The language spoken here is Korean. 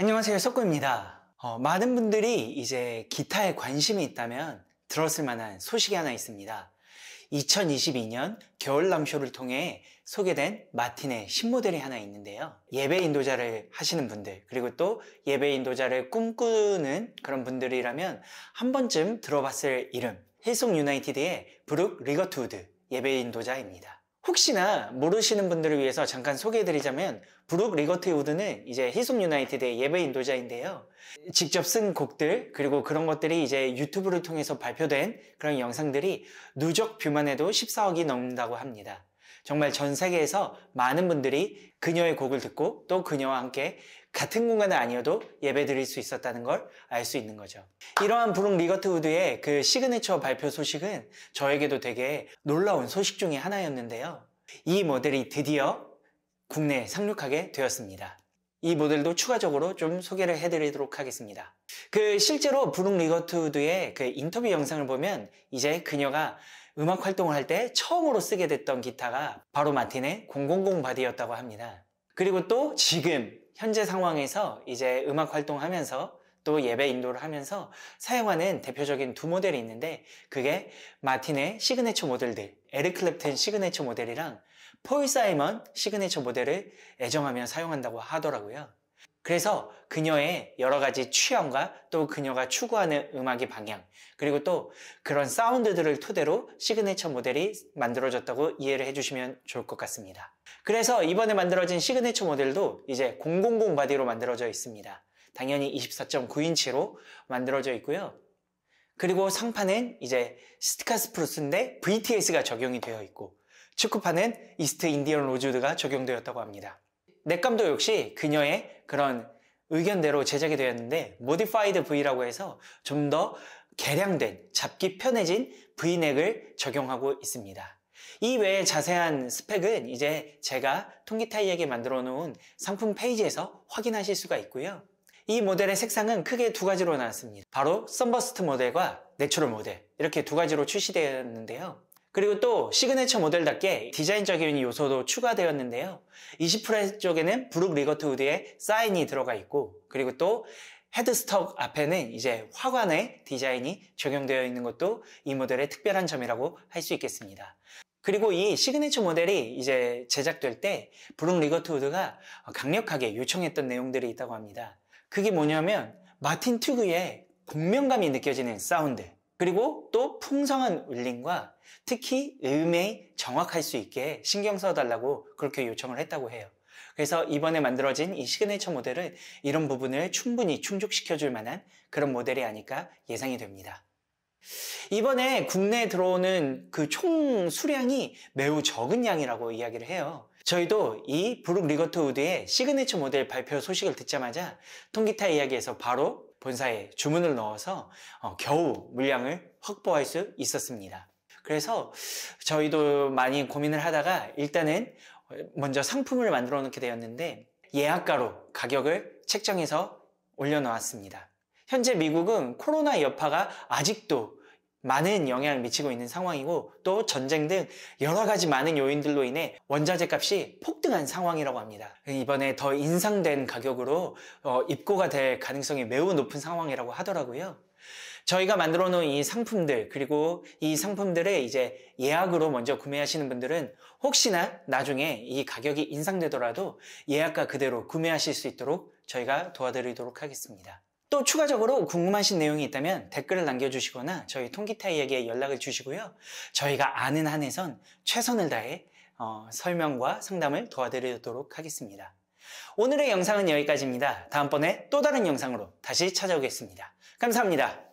안녕하세요 석구입니다 어, 많은 분들이 이제 기타에 관심이 있다면 들었을 만한 소식이 하나 있습니다 2022년 겨울남쇼를 통해 소개된 마틴의 신모델이 하나 있는데요 예배 인도자를 하시는 분들 그리고 또 예배 인도자를 꿈꾸는 그런 분들이라면 한 번쯤 들어봤을 이름 힐송 유나이티드의 브룩 리거트우드 예배 인도자입니다 혹시나 모르시는 분들을 위해서 잠깐 소개해드리자면 브룩 리거트 우드는 이제 희송 유나이티드의 예배 인도자인데요. 직접 쓴 곡들 그리고 그런 것들이 이제 유튜브를 통해서 발표된 그런 영상들이 누적 뷰만 해도 14억이 넘는다고 합니다. 정말 전 세계에서 많은 분들이 그녀의 곡을 듣고 또 그녀와 함께 같은 공간은 아니어도 예배 드릴 수 있었다는 걸 알 수 있는 거죠. 이러한 브룩 리거트 우드의 그 시그니처 발표 소식은 저에게도 되게 놀라운 소식 중에 하나였는데요. 이 모델이 드디어 국내에 상륙하게 되었습니다. 이 모델도 추가적으로 좀 소개를 해드리도록 하겠습니다. 그 실제로 브룩 리거트우드의 그 인터뷰 영상을 보면 이제 그녀가 음악 활동을 할 때 처음으로 쓰게 됐던 기타가 바로 마틴의 000 바디였다고 합니다. 그리고 또 지금 현재 상황에서 이제 음악 활동하면서 또 예배 인도를 하면서 사용하는 대표적인 두 모델이 있는데 그게 마틴의 시그네처 모델들, 에릭 클랩튼 시그네처 모델이랑 폴 사이먼 시그네처 모델을 애정하며 사용한다고 하더라고요. 그래서 그녀의 여러 가지 취향과 또 그녀가 추구하는 음악의 방향, 그리고 또 그런 사운드들을 토대로 시그네처 모델이 만들어졌다고 이해를 해주시면 좋을 것 같습니다. 그래서 이번에 만들어진 시그네처 모델도 이제 000 바디로 만들어져 있습니다. 당연히 24.9인치로 만들어져 있고요. 그리고 상판은 이제 스티카 스프루스인데 VTS가 적용이 되어 있고 축구판은 이스트 인디언 로즈드가 적용되었다고 합니다. 넥감도 역시 그녀의 그런 의견대로 제작이 되었는데 모디파이드 V라고 해서 좀 더 개량된 잡기 편해진 V넥을 적용하고 있습니다. 이 외에 자세한 스펙은 이제 제가 통기타이에게 만들어 놓은 상품 페이지에서 확인하실 수가 있고요. 이 모델의 색상은 크게 두 가지로 나왔습니다. 바로 썬버스트 모델과 내추럴 모델 이렇게 두 가지로 출시되었는데요. 그리고 또 시그네처 모델답게 디자인적인 요소도 추가되었는데요. 20프렛 쪽에는 브룩 리거트 우드의 사인이 들어가 있고 그리고 또 헤드스톡 앞에는 이제 화관의 디자인이 적용되어 있는 것도 이 모델의 특별한 점이라고 할 수 있겠습니다. 그리고 이 시그니처 모델이 이제 제작될 때 브룩 리거트 우드가 강력하게 요청했던 내용들이 있다고 합니다. 그게 뭐냐면 마틴 튜그의 공명감이 느껴지는 사운드 그리고 또 풍성한 울림과 특히 음의 정확할 수 있게 신경 써달라고 그렇게 요청을 했다고 해요. 그래서 이번에 만들어진 이시그네처 모델은 이런 부분을 충분히 충족시켜줄 만한 그런 모델이 아닐까 예상이 됩니다. 이번에 국내에 들어오는 그 총 수량이 매우 적은 양이라고 이야기를 해요. 저희도 이 브룩 리거트 우드의 시그네처 모델 발표 소식을 듣자마자 통기타 이야기에서 바로 본사에 주문을 넣어서 어, 겨우 물량을 확보할 수 있었습니다. 그래서 저희도 많이 고민을 하다가 일단은 먼저 상품을 만들어 놓게 되었는데 예약가로 가격을 책정해서 올려놓았습니다. 현재 미국은 코로나 여파가 아직도 많은 영향을 미치고 있는 상황이고 또 전쟁 등 여러 가지 많은 요인들로 인해 원자재 값이 폭등한 상황이라고 합니다. 이번에 더 인상된 가격으로 어, 입고가 될 가능성이 매우 높은 상황이라고 하더라고요. 저희가 만들어 놓은 이 상품들 그리고 이 상품들을 이제 예약으로 먼저 구매하시는 분들은 혹시나 나중에 이 가격이 인상되더라도 예약가 그대로 구매하실 수 있도록 저희가 도와드리도록 하겠습니다. 또 추가적으로 궁금하신 내용이 있다면 댓글을 남겨주시거나 저희 통기타이에게 연락을 주시고요. 저희가 아는 한에선 최선을 다해 어, 설명과 상담을 도와드리도록 하겠습니다. 오늘의 영상은 여기까지입니다. 다음번에 또 다른 영상으로 다시 찾아오겠습니다. 감사합니다.